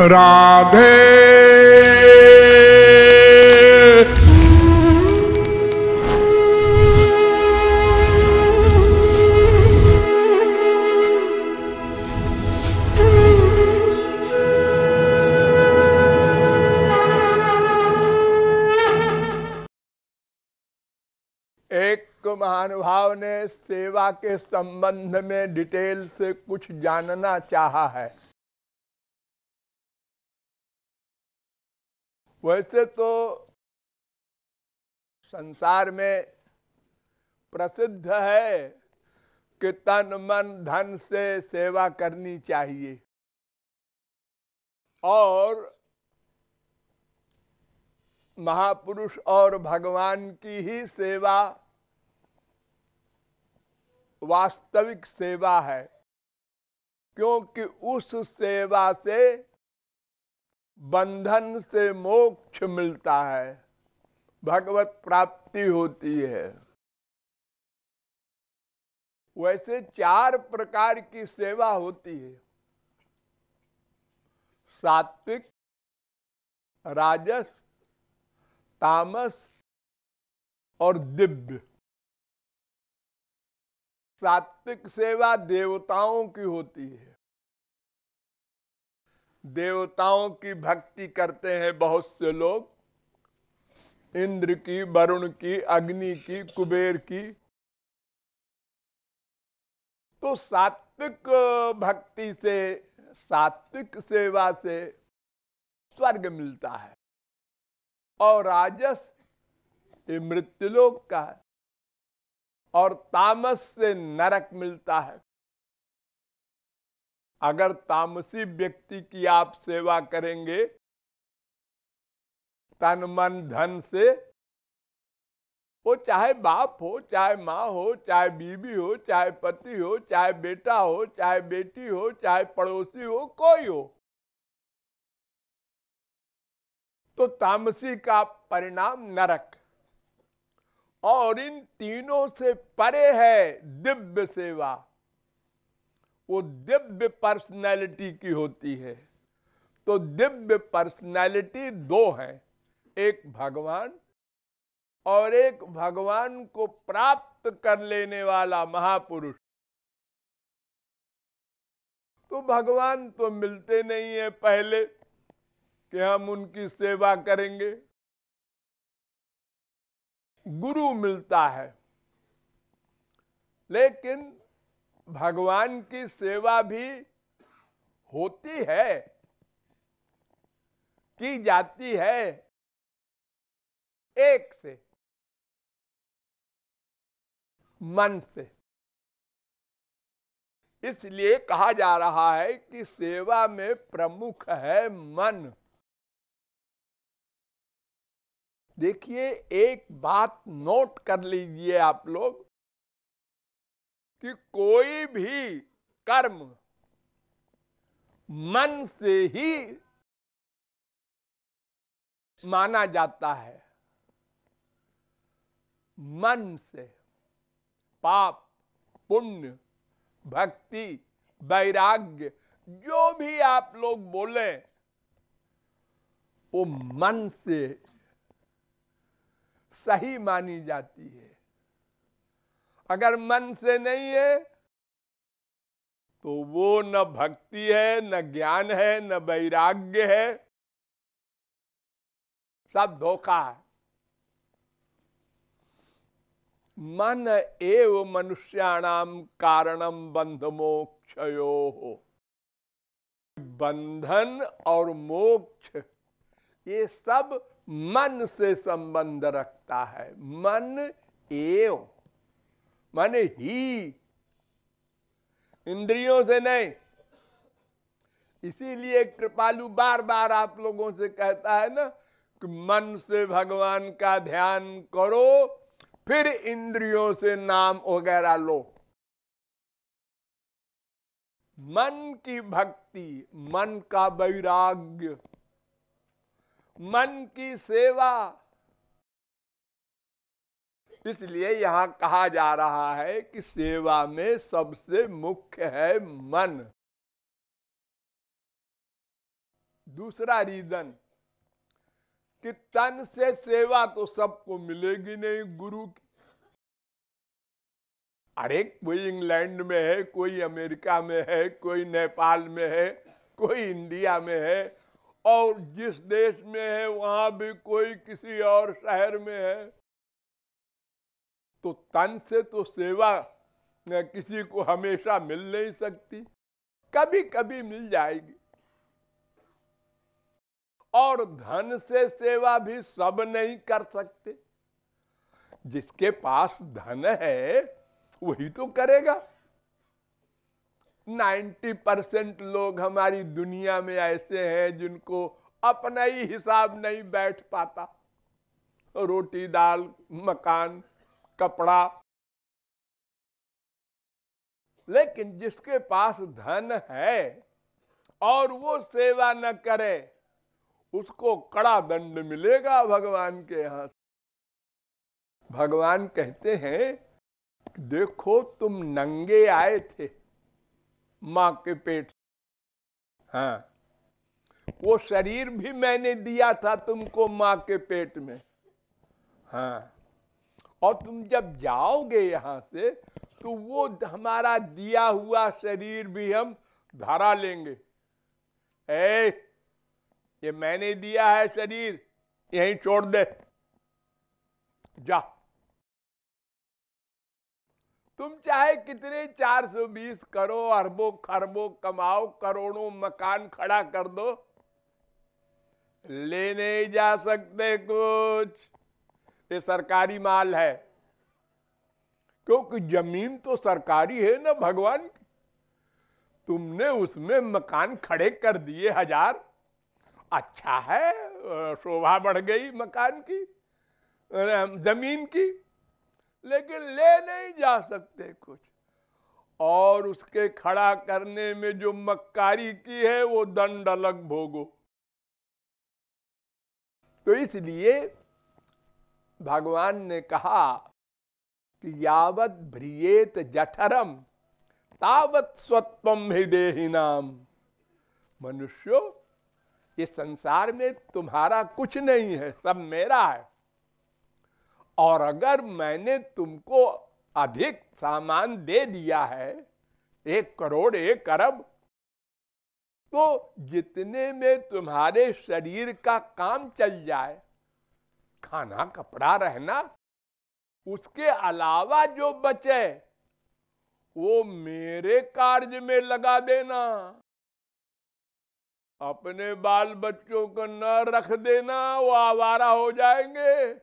राधे एक महानुभाव ने सेवा के संबंध में डिटेल से कुछ जानना चाहा है वैसे तो संसार में प्रसिद्ध है कि तन मन धन से सेवा करनी चाहिए और महापुरुष और भगवान की ही सेवा वास्तविक सेवा है क्योंकि उस सेवा से बंधन से मोक्ष मिलता है भगवत प्राप्ति होती है वैसे चार प्रकार की सेवा होती है सात्विक राजस तामस और दिव्य सात्विक सेवा देवताओं की होती है देवताओं की भक्ति करते हैं बहुत से लोग इंद्र की वरुण की अग्नि की कुबेर की तो सात्विक भक्ति से सात्विक सेवा से स्वर्ग मिलता है और राजस ये मृत्युलोक का है और तामस से नरक मिलता है अगर तामसी व्यक्ति की आप सेवा करेंगे तन मन धन से वो चाहे बाप हो चाहे माँ हो चाहे बीबी हो चाहे पति हो चाहे बेटा हो चाहे बेटी हो चाहे पड़ोसी हो कोई हो तो तामसी का परिणाम नरक और इन तीनों से परे है दिव्य सेवा वो दिव्य पर्सनैलिटी की होती है तो दिव्य पर्सनैलिटी दो है एक भगवान और एक भगवान को प्राप्त कर लेने वाला महापुरुष तो भगवान तो मिलते नहीं है पहले कि हम उनकी सेवा करेंगे गुरु मिलता है लेकिन भगवान की सेवा भी होती है की जाती है एक से मन से इसलिए कहा जा रहा है कि सेवा में प्रमुख है मन देखिए एक बात नोट कर लीजिए आप लोग कि कोई भी कर्म मन से ही माना जाता है मन से पाप पुण्य भक्ति वैराग्य जो भी आप लोग बोले वो मन से सही मानी जाती है अगर मन से नहीं है तो वो न भक्ति है न ज्ञान है न वैराग्य है सब धोखा है मन एव मनुष्याणाम कारणम बंध मोक्ष हो बंधन और मोक्ष ये सब मन से संबंध रखता है मन एवं माने ही इंद्रियों से नहीं इसीलिए कृपालु बार बार आप लोगों से कहता है ना कि मन से भगवान का ध्यान करो फिर इंद्रियों से नाम वगैरह लो मन की भक्ति मन का वैराग्य मन की सेवा इसलिए यहाँ कहा जा रहा है कि सेवा में सबसे मुख्य है मन दूसरा रीजन कि तन से सेवा तो सबको मिलेगी नहीं गुरु की अरे कोई इंग्लैंड में है कोई अमेरिका में है कोई नेपाल में है कोई इंडिया में है और जिस देश में है वहां भी कोई किसी और शहर में है तो तन से तो सेवा किसी को हमेशा मिल नहीं सकती कभी कभी मिल जाएगी और धन से सेवा भी सब नहीं कर सकते जिसके पास धन है वही तो करेगा 90 परसेंट लोग हमारी दुनिया में ऐसे हैं जिनको अपना ही हिसाब नहीं बैठ पाता रोटी दाल मकान कपड़ा लेकिन जिसके पास धन है और वो सेवा न करे उसको कड़ा दंड मिलेगा भगवान के यहां भगवान कहते हैं देखो तुम नंगे आए थे मां के पेट हाँ वो शरीर भी मैंने दिया था तुमको मां के पेट में हाँ और तुम जब जाओगे यहाँ से तो वो हमारा दिया हुआ शरीर भी हम धरा लेंगे ए ये मैंने दिया है शरीर यहीं छोड़ दे जा तुम चाहे कितने 420 करो अरबों खरबों कमाओ करोड़ों मकान खड़ा कर दो ले नहीं जा सकते कुछ ये सरकारी माल है क्योंकि जमीन तो सरकारी है ना भगवान की तुमने उसमें मकान खड़े कर दिए हजार अच्छा है शोभा बढ़ गई मकान की जमीन की लेकिन ले नहीं जा सकते कुछ और उसके खड़ा करने में जो मक्कारी की है वो दंड अलग भोगो तो इसलिए भगवान ने कहा कि यावत भ्रियेत जठरम तावत स्वत्व हृदय नाम मनुष्यो ये संसार में तुम्हारा कुछ नहीं है सब मेरा है और अगर मैंने तुमको अधिक सामान दे दिया है एक करोड़ एक अरब तो जितने में तुम्हारे शरीर का काम चल जाए खाना कपड़ा रहना उसके अलावा जो बचे वो मेरे कार्य में लगा देना अपने बाल बच्चों को न रख देना वो आवारा हो जाएंगे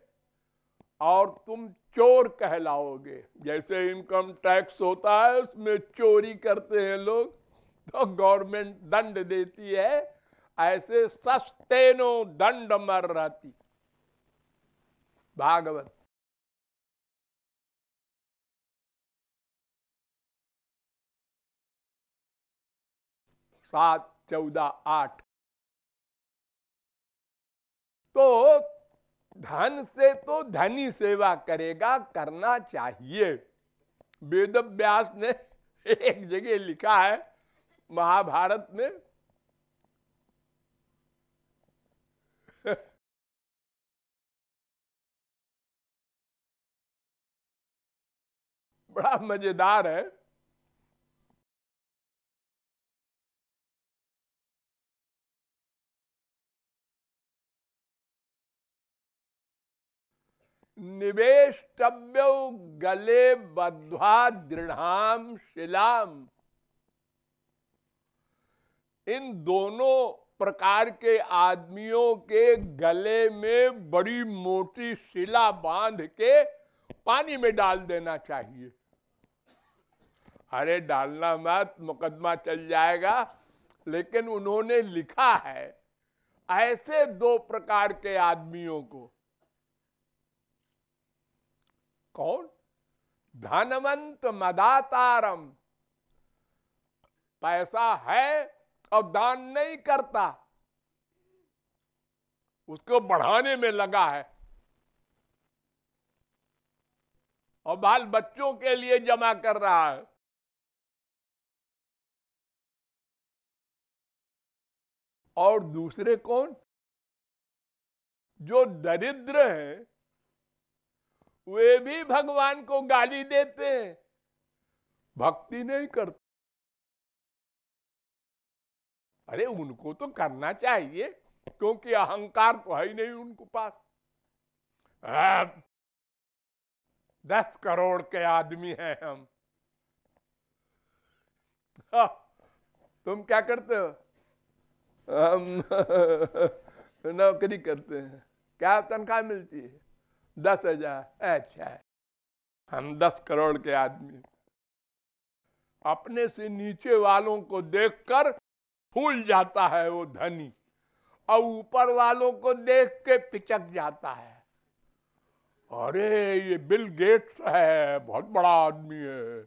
और तुम चोर कहलाओगे जैसे इनकम टैक्स होता है उसमें चोरी करते हैं लोग तो गवर्नमेंट दंड देती है ऐसे सस्ते नो दंड मर रहती भागवत सात चौदह आठ तो धन से तो धनी सेवा करेगा करना चाहिए वेद व्यास ने एक जगह लिखा है महाभारत में बड़ा मजेदार है निवेश गले बद्वा दृढ़ाम शिलाम इन दोनों प्रकार के आदमियों के गले में बड़ी मोटी शिला बांध के पानी में डाल देना चाहिए अरे डालना मत मुकदमा चल जाएगा लेकिन उन्होंने लिखा है ऐसे दो प्रकार के आदमियों को कौन धनवंत मदातारम पैसा है और दान नहीं करता उसको बढ़ाने में लगा है और बाल बच्चों के लिए जमा कर रहा है और दूसरे कौन जो दरिद्र हैं वे भी भगवान को गाली देते हैं भक्ति नहीं करते अरे उनको तो करना चाहिए क्योंकि अहंकार तो है ही नहीं उनको पास दस करोड़ के आदमी हैं हम हाँ, तुम क्या करते हो हम नौकरी करते हैं क्या तनख्वाह मिलती है दस हजार अच्छा है हम दस करोड़ के आदमी अपने से नीचे वालों को देखकर फूल जाता है वो धनी और ऊपर वालों को देख के पिचक जाता है अरे ये बिल गेट्स है बहुत बड़ा आदमी है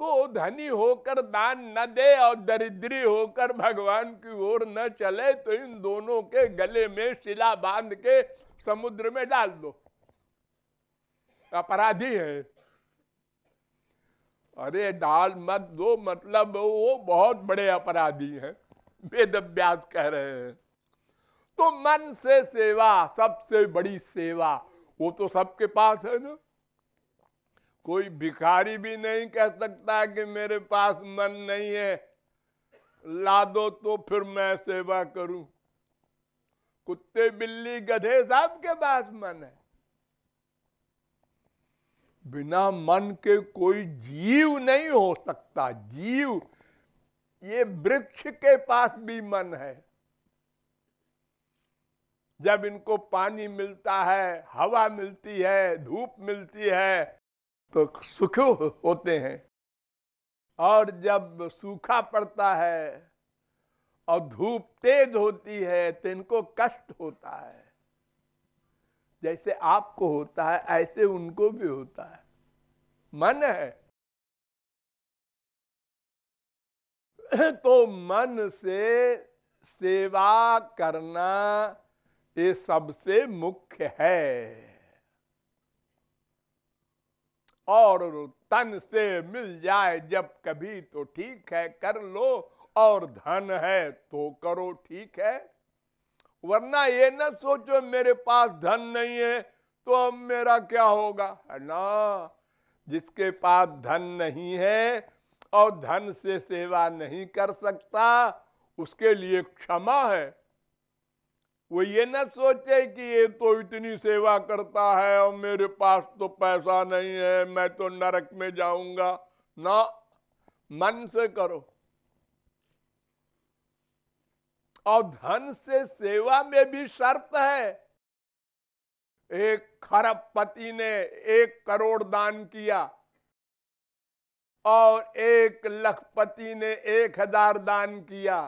तो धनी होकर दान न दे और दरिद्री होकर भगवान की ओर न चले तो इन दोनों के गले में शिला बांध के समुद्र में डाल दो अपराधी है अरे डाल मत दो मतलब वो बहुत बड़े अपराधी हैं वेद अभ्यास कह रहे हैं तो मन से सेवा सबसे बड़ी सेवा वो तो सबके पास है ना कोई भिखारी भी नहीं कह सकता कि मेरे पास मन नहीं है ला दो तो फिर मैं सेवा करूं कुत्ते बिल्ली गधे साहब के पास मन है बिना मन के कोई जीव नहीं हो सकता जीव ये वृक्ष के पास भी मन है जब इनको पानी मिलता है हवा मिलती है धूप मिलती है तो सुख होते हैं और जब सूखा पड़ता है और धूप तेज होती है तो इनको कष्ट होता है जैसे आपको होता है ऐसे उनको भी होता है मन है तो मन से सेवा करना ये सबसे मुख्य है और तन से मिल जाए जब कभी तो ठीक है कर लो और धन है तो करो ठीक है वरना ये ना सोचो मेरे पास धन नहीं है तो अब मेरा क्या होगा है ना जिसके पास धन नहीं है और धन से सेवा नहीं कर सकता उसके लिए क्षमा है वो ये ना सोचे कि ये तो इतनी सेवा करता है और मेरे पास तो पैसा नहीं है मैं तो नरक में जाऊंगा ना मन से करो और धन से सेवा में भी शर्त है एक खरब पति ने एक करोड़ दान किया और एक लखपति ने एक हजार दान किया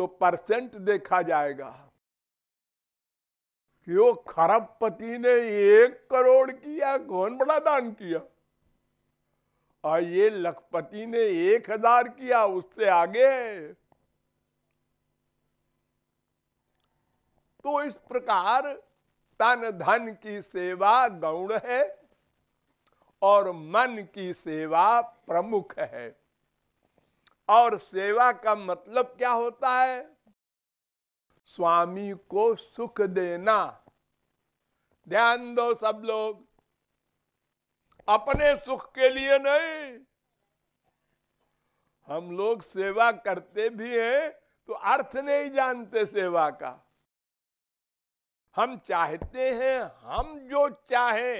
तो परसेंट देखा जाएगा कि वो खरबपति ने एक करोड़ किया कौन बड़ा दान किया और ये लखपति ने एक हजार किया उससे आगे तो इस प्रकार तन धन की सेवा गौण है और मन की सेवा प्रमुख है और सेवा का मतलब क्या होता है स्वामी को सुख देना ध्यान दो सब लोग अपने सुख के लिए नहीं हम लोग सेवा करते भी हैं तो अर्थ नहीं जानते सेवा का हम चाहते हैं हम जो चाहे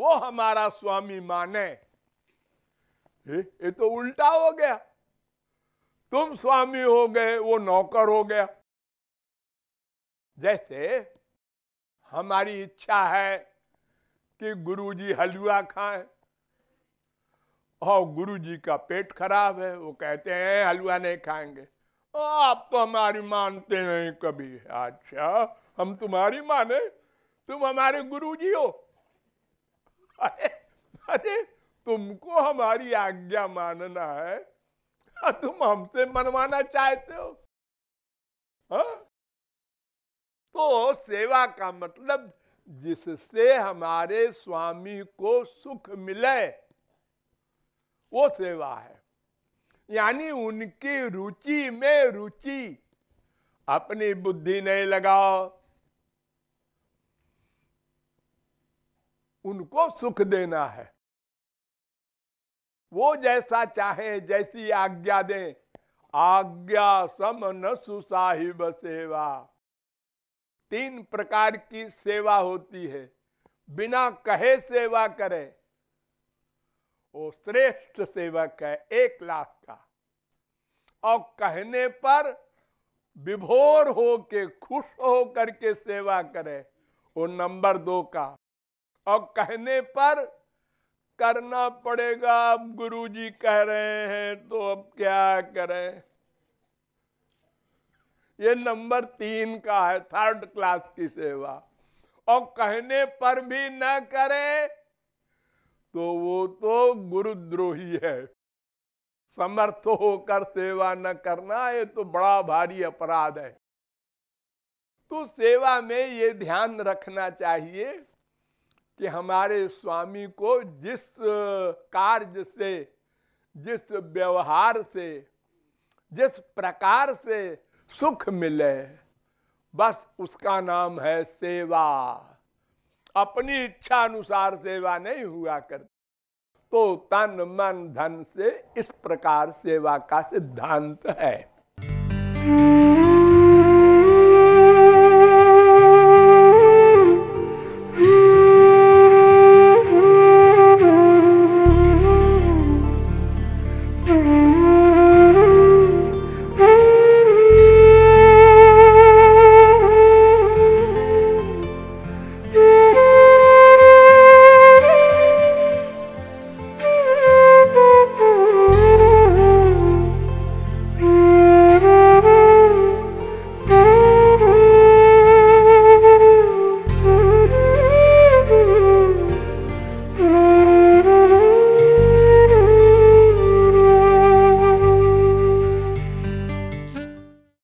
वो हमारा स्वामी माने ये तो उल्टा हो गया तुम स्वामी हो गए वो नौकर हो गया जैसे हमारी इच्छा है कि गुरुजी हलवा खाएं और गुरुजी का पेट खराब है वो कहते हैं हलवा नहीं खाएंगे आप तो हमारी मानते नहीं कभी अच्छा हम तुम्हारी माने तुम हमारे गुरुजी हो अरे अरे तुमको हमारी आज्ञा मानना है हाँ, तुम हमसे मनवाना चाहते हो हा? तो सेवा का मतलब जिससे हमारे स्वामी को सुख मिले वो सेवा है यानी उनकी रुचि में रुचि अपनी बुद्धि नहीं लगाओ उनको सुख देना है वो जैसा चाहे जैसी आज्ञा दे आज्ञा सम न सुसाहिब सेवा तीन प्रकार की सेवा होती है बिना कहे सेवा करे वो श्रेष्ठ सेवक है एक लाख का और कहने पर विभोर हो के खुश हो करके सेवा करे वो नंबर दो का और कहने पर करना पड़ेगा अब गुरु जी कह रहे हैं तो अब क्या करें ये नंबर तीन का है थर्ड क्लास की सेवा और कहने पर भी न करे तो वो तो गुरुद्रोही है समर्थ होकर सेवा न करना ये तो बड़ा भारी अपराध है तो सेवा में ये ध्यान रखना चाहिए कि हमारे स्वामी को जिस कार्य से जिस व्यवहार से जिस प्रकार से सुख मिले बस उसका नाम है सेवा अपनी इच्छा अनुसार सेवा नहीं हुआ करती तो तन मन धन से इस प्रकार सेवा का सिद्धांत है